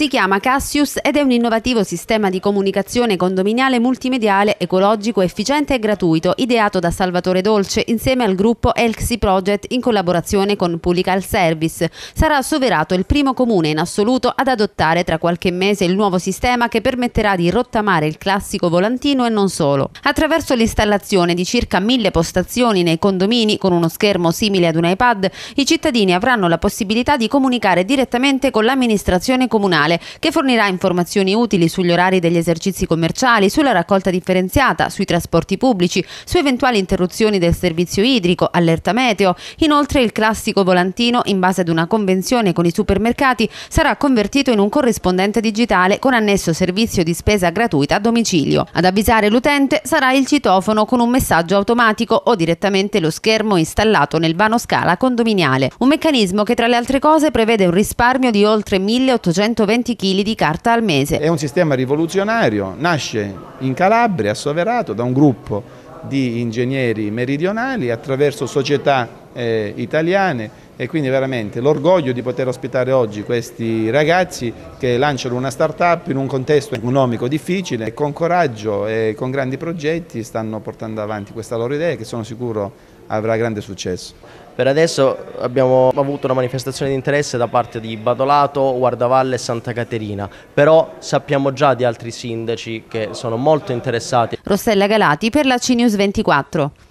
Si chiama Cassius ed è un innovativo sistema di comunicazione condominiale multimediale, ecologico, efficiente e gratuito, ideato da Salvatore Dolce insieme al gruppo Elxi Project in collaborazione con Publical Service. Sarà Soverato il primo comune in assoluto ad adottare tra qualche mese il nuovo sistema che permetterà di rottamare il classico volantino e non solo. Attraverso l'installazione di circa mille postazioni nei condomini con uno schermo simile ad un iPad, i cittadini avranno la possibilità di comunicare direttamente con l'amministrazione comunale nazionale, che fornirà informazioni utili sugli orari degli esercizi commerciali, sulla raccolta differenziata, sui trasporti pubblici, su eventuali interruzioni del servizio idrico, allerta meteo. Inoltre il classico volantino, in base ad una convenzione con i supermercati, sarà convertito in un corrispondente digitale con annesso servizio di spesa gratuita a domicilio. Ad avvisare l'utente sarà il citofono con un messaggio automatico o direttamente lo schermo installato nel vano scala condominiale. Un meccanismo che tra le altre cose prevede un risparmio di oltre 1820 120 kg di carta al mese. È un sistema rivoluzionario, nasce in Calabria, assoverato da un gruppo di ingegneri meridionali attraverso società eh, italiane e quindi veramente l'orgoglio di poter ospitare oggi questi ragazzi che lanciano una start-up in un contesto economico difficile e con coraggio e con grandi progetti stanno portando avanti questa loro idea che sono sicuro avrà grande successo. Per adesso abbiamo avuto una manifestazione di interesse da parte di Badolato, Guardavalle e Santa Caterina, però sappiamo già di altri sindaci che sono molto interessati. Rossella Galati per la CNews 24.